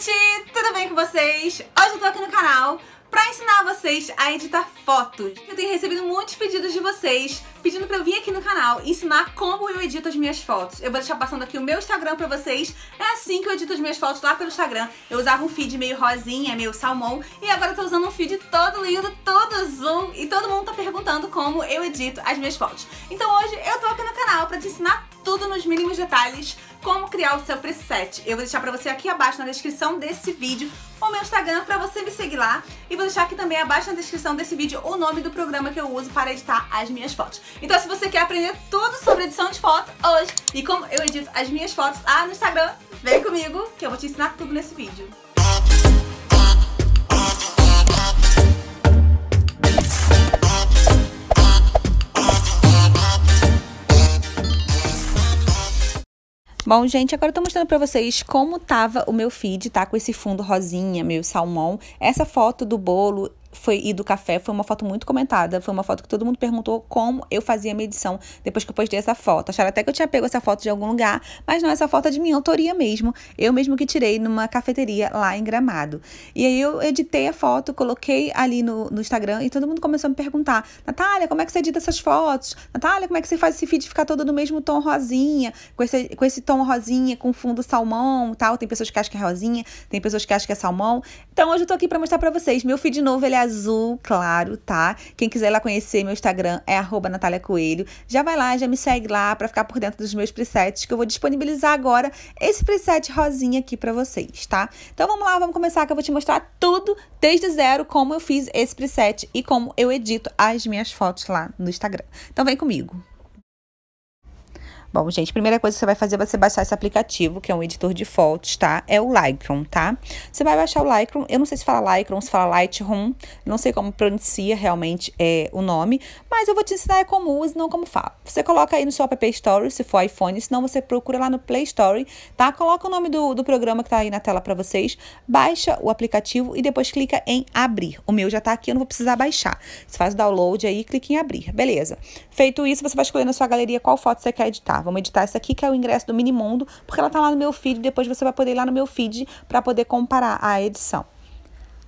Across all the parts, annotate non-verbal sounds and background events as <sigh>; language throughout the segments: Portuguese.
gente! Tudo bem com vocês? Hoje eu tô aqui no canal pra ensinar vocês a editar fotos. Eu tenho recebido muitos pedidos de vocês pedindo pra eu vir aqui no canal ensinar como eu edito as minhas fotos. Eu vou deixar passando aqui o meu Instagram pra vocês. É assim que eu edito as minhas fotos lá pelo Instagram. Eu usava um feed meio rosinha, meio salmão, e agora eu tô usando um feed todo lindo, todo zoom, e todo mundo tá perguntando como eu edito as minhas fotos. Então hoje eu tô aqui no canal pra te ensinar tudo nos mínimos detalhes como criar o seu preset. Eu vou deixar pra você aqui abaixo na descrição desse vídeo o meu Instagram pra você me seguir lá e vou deixar aqui também abaixo na descrição desse vídeo o nome do programa que eu uso para editar as minhas fotos. Então se você quer aprender tudo sobre edição de foto hoje e como eu edito as minhas fotos lá no Instagram, vem comigo que eu vou te ensinar tudo nesse vídeo. Bom, gente, agora eu tô mostrando pra vocês como tava o meu feed, tá? Com esse fundo rosinha, meio salmão. Essa foto do bolo foi, e do café foi uma foto muito comentada. Foi uma foto que todo mundo perguntou como eu fazia a medição depois que eu postei essa foto. Acharam até que eu tinha pego essa foto de algum lugar, mas não, essa foto é de minha autoria mesmo. Eu mesmo que tirei numa cafeteria lá em Gramado. E aí eu editei a foto, coloquei ali no, no Instagram e todo mundo começou a me perguntar: Natália, como é que você edita essas fotos? Natália, como é que você faz esse feed ficar todo no mesmo tom rosinha, com esse, com esse tom rosinha, com fundo salmão tal? Tem pessoas que acham que é rosinha, tem pessoas que acham que é salmão. Então hoje eu tô aqui pra mostrar pra vocês. Meu feed novo, ele é azul claro, tá? Quem quiser lá conhecer meu Instagram é Natália Coelho. Já vai lá, já me segue lá para ficar por dentro dos meus presets, que eu vou disponibilizar agora esse preset rosinha aqui para vocês, tá? Então vamos lá, vamos começar que eu vou te mostrar tudo desde zero, como eu fiz esse preset e como eu edito as minhas fotos lá no Instagram. Então vem comigo. Bom, gente, primeira coisa que você vai fazer é você baixar esse aplicativo, que é um editor de fotos, tá? É o Lightroom, tá? Você vai baixar o Lightroom, eu não sei se fala Lightroom, se fala Lightroom, não sei como pronuncia realmente é, o nome, mas eu vou te ensinar é como usa e não como fala. Você coloca aí no seu App Store, se for iPhone, senão você procura lá no Play Store, tá? Coloca o nome do, do programa que tá aí na tela para vocês, baixa o aplicativo e depois clica em abrir. O meu já tá aqui, eu não vou precisar baixar. Você faz o download aí, clica em abrir, beleza? Feito isso, você vai escolher na sua galeria qual foto você quer editar. Vamos editar essa aqui que é o ingresso do Minimundo, porque ela tá lá no meu feed, depois você vai poder ir lá no meu feed para poder comparar a edição.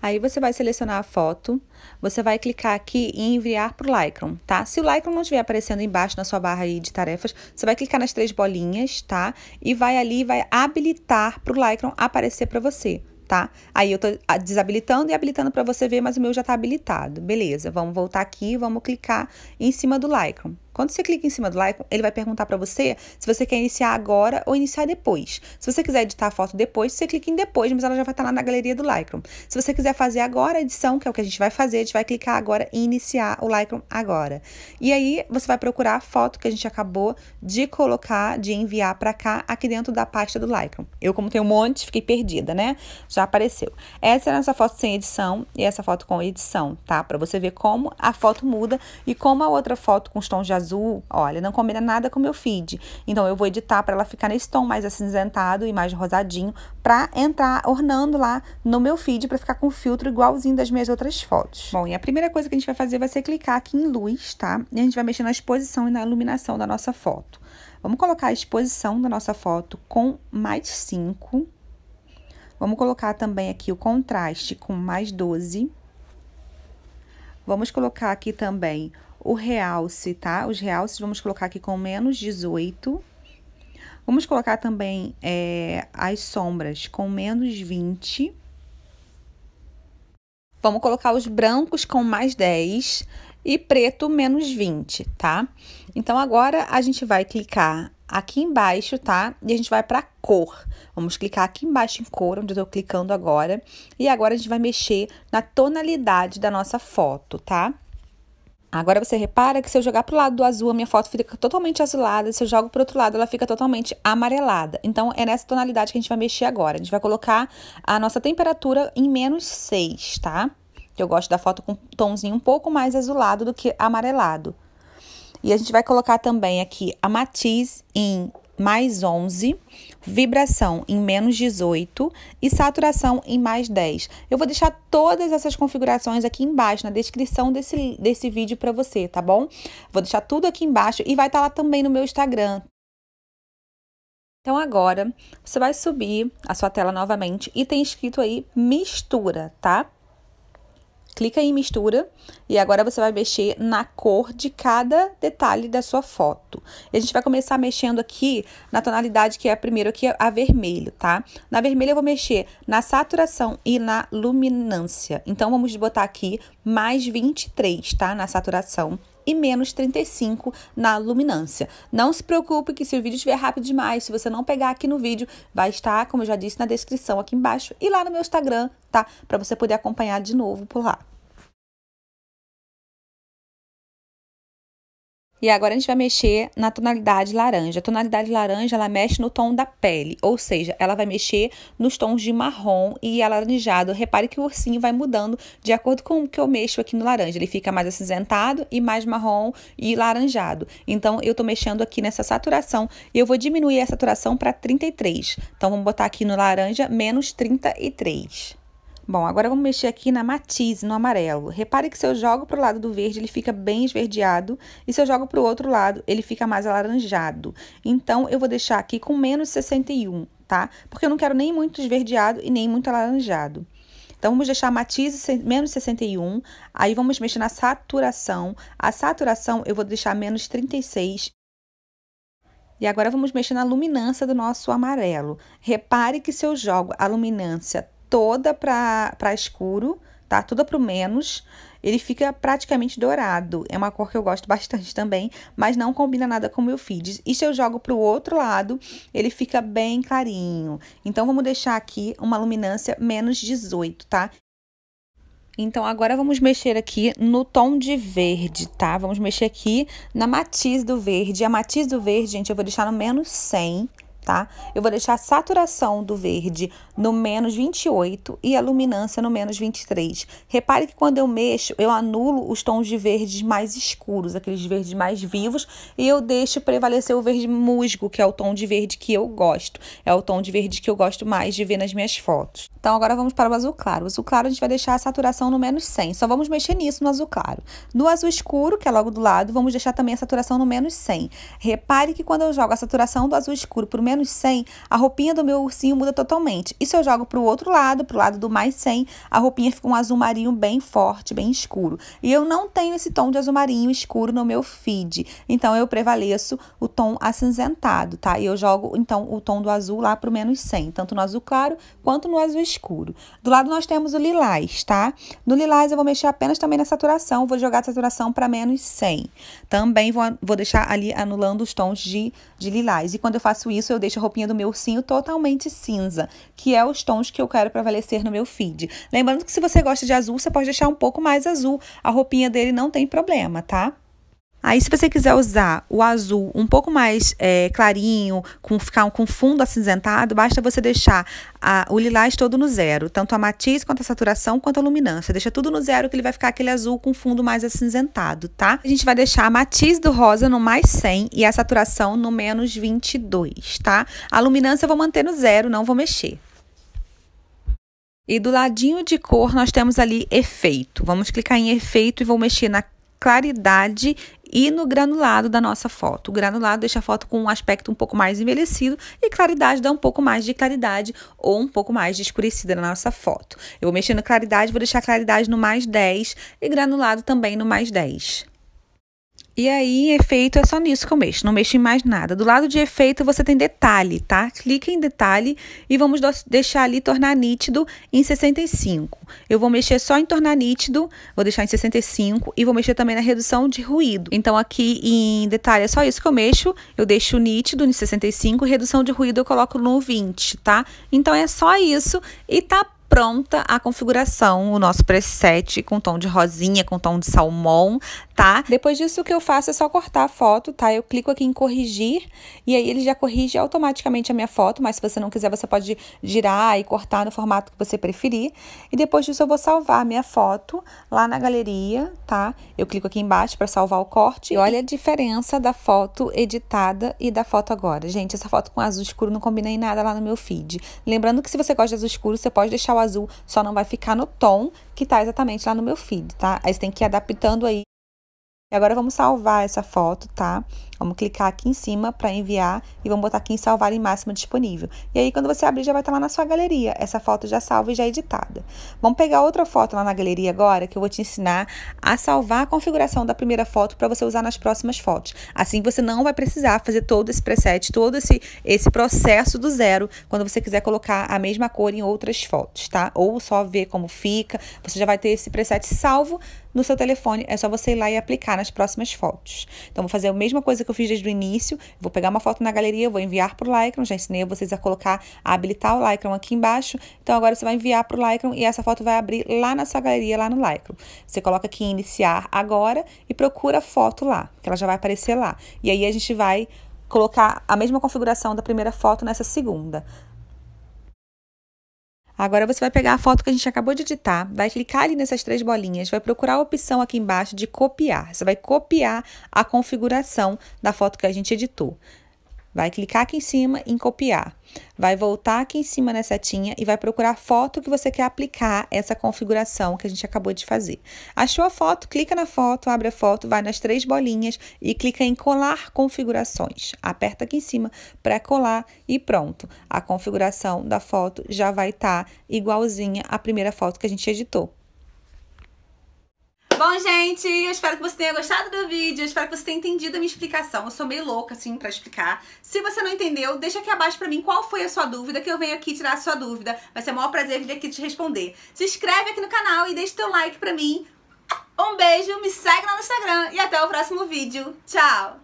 Aí você vai selecionar a foto, você vai clicar aqui em enviar para o Lycron, tá? Se o Lycron não estiver aparecendo embaixo na sua barra aí de tarefas, você vai clicar nas três bolinhas, tá? E vai ali e vai habilitar para o Lycron aparecer para você, tá? Aí eu tô ah, desabilitando e habilitando para você ver, mas o meu já está habilitado. Beleza, vamos voltar aqui, vamos clicar em cima do Lycron. Quando você clica em cima do like, ele vai perguntar para você se você quer iniciar agora ou iniciar depois. Se você quiser editar a foto depois, você clica em depois, mas ela já vai estar tá lá na galeria do Lightroom. Se você quiser fazer agora a edição, que é o que a gente vai fazer, a gente vai clicar agora e iniciar o Lightroom agora. E aí você vai procurar a foto que a gente acabou de colocar, de enviar para cá, aqui dentro da pasta do Lightroom. Eu, como tenho um monte, fiquei perdida, né? Já apareceu. Essa é a nossa foto sem edição e essa foto com edição, tá? Para você ver como a foto muda e como a outra foto com os tons de azul azul, olha, não combina nada com o meu feed. Então eu vou editar para ela ficar nesse tom mais acinzentado e mais rosadinho para entrar ornando lá no meu feed para ficar com o filtro igualzinho das minhas outras fotos. Bom, e a primeira coisa que a gente vai fazer vai ser clicar aqui em luz, tá? E a gente vai mexer na exposição e na iluminação da nossa foto. Vamos colocar a exposição da nossa foto com mais 5. Vamos colocar também aqui o contraste com mais 12. Vamos colocar aqui também o realce, tá? Os realces vamos colocar aqui com menos 18. Vamos colocar também é, as sombras com menos 20. Vamos colocar os brancos com mais 10 e preto menos 20, tá? Então, agora a gente vai clicar aqui embaixo, tá? E a gente vai para cor. Vamos clicar aqui embaixo em cor, onde eu tô clicando agora. E agora a gente vai mexer na tonalidade da nossa foto, tá? Agora você repara que se eu jogar para o lado do azul, a minha foto fica totalmente azulada. Se eu jogo para outro lado, ela fica totalmente amarelada. Então, é nessa tonalidade que a gente vai mexer agora. A gente vai colocar a nossa temperatura em menos 6, tá? Eu gosto da foto com um tomzinho um pouco mais azulado do que amarelado. E a gente vai colocar também aqui a matiz em mais 11, vibração em menos 18 e saturação em mais 10. Eu vou deixar todas essas configurações aqui embaixo na descrição desse, desse vídeo para você, tá bom? Vou deixar tudo aqui embaixo e vai estar tá lá também no meu Instagram. Então agora você vai subir a sua tela novamente e tem escrito aí mistura, tá? clica em mistura e agora você vai mexer na cor de cada detalhe da sua foto. E a gente vai começar mexendo aqui na tonalidade que é a primeiro aqui, é a vermelho, tá? Na vermelha eu vou mexer na saturação e na luminância. Então, vamos botar aqui mais 23, tá? Na saturação e menos 35 na luminância. Não se preocupe que se o vídeo estiver rápido demais, se você não pegar aqui no vídeo, vai estar, como eu já disse, na descrição aqui embaixo e lá no meu Instagram, tá? Para você poder acompanhar de novo por lá. E agora a gente vai mexer na tonalidade laranja. A tonalidade laranja, ela mexe no tom da pele, ou seja, ela vai mexer nos tons de marrom e alaranjado. Repare que o ursinho vai mudando de acordo com o que eu mexo aqui no laranja. Ele fica mais acinzentado e mais marrom e laranjado. Então, eu tô mexendo aqui nessa saturação e eu vou diminuir a saturação para 33. Então, vamos botar aqui no laranja menos 33. Bom, agora vamos mexer aqui na matiz, no amarelo. Repare que se eu jogo para o lado do verde, ele fica bem esverdeado, e se eu jogo para o outro lado, ele fica mais alaranjado. Então, eu vou deixar aqui com menos 61, tá? Porque eu não quero nem muito esverdeado e nem muito alaranjado. Então, vamos deixar matiz menos 61, aí vamos mexer na saturação. A saturação eu vou deixar menos 36 e agora vamos mexer na luminância do nosso amarelo. Repare que se eu jogo a luminância toda para escuro, tá? Toda para o menos. Ele fica praticamente dourado. É uma cor que eu gosto bastante <laughs> também, mas não combina nada com o meu feed. E se eu jogo para o outro lado, ele fica bem clarinho. Então, vamos deixar aqui uma luminância menos 18, tá? Então, agora vamos mexer aqui no tom de verde, tá? Vamos mexer aqui na matiz do verde. A matiz do verde, gente, eu vou deixar no menos 100, tá? Eu vou deixar a saturação do verde no menos 28 e a luminância no menos 23. Repare que quando eu mexo, eu anulo os tons de verdes mais escuros, aqueles verdes mais vivos, e eu deixo prevalecer o verde musgo, que é o tom de verde que eu gosto. É o tom de verde que eu gosto mais de ver nas minhas fotos. Então, agora vamos para o azul claro. O azul claro a gente vai deixar a saturação no menos 100. Só vamos mexer nisso no azul claro. No azul escuro, que é logo do lado, vamos deixar também a saturação no menos 100. Repare que quando eu jogo a saturação do azul escuro para o menos 100, a roupinha do meu ursinho muda totalmente. E se eu jogo para o outro lado, para o lado do mais 100, a roupinha fica um azul marinho bem forte, bem escuro. E eu não tenho esse tom de azul marinho escuro no meu feed. Então, eu prevaleço o tom acinzentado, tá? E eu jogo, então, o tom do azul lá para menos 100, tanto no azul claro quanto no azul escuro. Do lado, nós temos o lilás, tá? No lilás, eu vou mexer apenas também na saturação, vou jogar a saturação para menos 100. Também vou, vou deixar ali anulando os tons de, de lilás. E quando eu faço isso, eu deixo a roupinha do meu ursinho totalmente cinza, que é os tons que eu quero prevalecer no meu feed. Lembrando que se você gosta de azul, você pode deixar um pouco mais azul. A roupinha dele não tem problema, tá? Aí, se você quiser usar o azul um pouco mais é, clarinho, com ficar com fundo acinzentado, basta você deixar a, o lilás todo no zero, tanto a matiz, quanto a saturação, quanto a luminância. Deixa tudo no zero que ele vai ficar aquele azul com fundo mais acinzentado, tá? A gente vai deixar a matiz do rosa no mais 100 e a saturação no menos 22, tá? A luminância eu vou manter no zero, não vou mexer. E do ladinho de cor, nós temos ali efeito. Vamos clicar em efeito e vou mexer na claridade e no granulado da nossa foto. O granulado deixa a foto com um aspecto um pouco mais envelhecido e claridade dá um pouco mais de claridade ou um pouco mais de escurecida na nossa foto. Eu vou mexer na claridade, vou deixar a claridade no mais 10 e granulado também no mais 10. E aí, efeito é só nisso que eu mexo, não mexo em mais nada. Do lado de efeito, você tem detalhe, tá? Clica em detalhe e vamos deixar ali tornar nítido em 65. Eu vou mexer só em tornar nítido, vou deixar em 65 e vou mexer também na redução de ruído. Então, aqui em detalhe é só isso que eu mexo, eu deixo nítido em 65, redução de ruído eu coloco no 20, tá? Então, é só isso e tá pronta a configuração, o nosso preset com tom de rosinha, com tom de salmão, tá? Depois disso, o que eu faço é só cortar a foto, tá? Eu clico aqui em corrigir e aí ele já corrige automaticamente a minha foto, mas se você não quiser, você pode girar e cortar no formato que você preferir. E depois disso, eu vou salvar a minha foto lá na galeria, tá? Eu clico aqui embaixo para salvar o corte e olha a diferença da foto editada e da foto agora. Gente, essa foto com azul escuro não combina em nada lá no meu feed. Lembrando que se você gosta de azul escuro, você pode deixar o azul, só não vai ficar no tom que tá exatamente lá no meu feed, tá? Aí você tem que ir adaptando aí e agora vamos salvar essa foto, tá? Vamos clicar aqui em cima para enviar e vamos botar aqui em salvar em máxima disponível. E aí, quando você abrir, já vai estar tá lá na sua galeria. Essa foto já salva e já é editada. Vamos pegar outra foto lá na galeria agora, que eu vou te ensinar a salvar a configuração da primeira foto para você usar nas próximas fotos. Assim, você não vai precisar fazer todo esse preset, todo esse, esse processo do zero, quando você quiser colocar a mesma cor em outras fotos, tá? Ou só ver como fica, você já vai ter esse preset salvo no seu telefone. É só você ir lá e aplicar nas próximas fotos. Então, vou fazer a mesma coisa que eu fiz desde o início. Vou pegar uma foto na galeria, vou enviar para o Lightroom. Já ensinei vocês a colocar, a habilitar o Lightroom aqui embaixo. Então, agora você vai enviar para o Lightroom e essa foto vai abrir lá na sua galeria, lá no Lightroom. Você coloca aqui em iniciar agora e procura a foto lá, que ela já vai aparecer lá. E aí, a gente vai colocar a mesma configuração da primeira foto nessa segunda. Agora você vai pegar a foto que a gente acabou de editar, vai clicar ali nessas três bolinhas, vai procurar a opção aqui embaixo de copiar. Você vai copiar a configuração da foto que a gente editou. Vai clicar aqui em cima em copiar. Vai voltar aqui em cima na setinha e vai procurar a foto que você quer aplicar essa configuração que a gente acabou de fazer. Achou a foto? Clica na foto, abre a foto, vai nas três bolinhas e clica em colar configurações. Aperta aqui em cima para colar e pronto. A configuração da foto já vai estar tá igualzinha à primeira foto que a gente editou bom, gente? Eu espero que você tenha gostado do vídeo, eu espero que você tenha entendido a minha explicação. Eu sou meio louca, assim, pra explicar. Se você não entendeu, deixa aqui abaixo pra mim qual foi a sua dúvida, que eu venho aqui tirar a sua dúvida. Vai ser o maior prazer vir aqui te responder. Se inscreve aqui no canal e deixa teu like pra mim. Um beijo, me segue lá no Instagram e até o próximo vídeo. Tchau!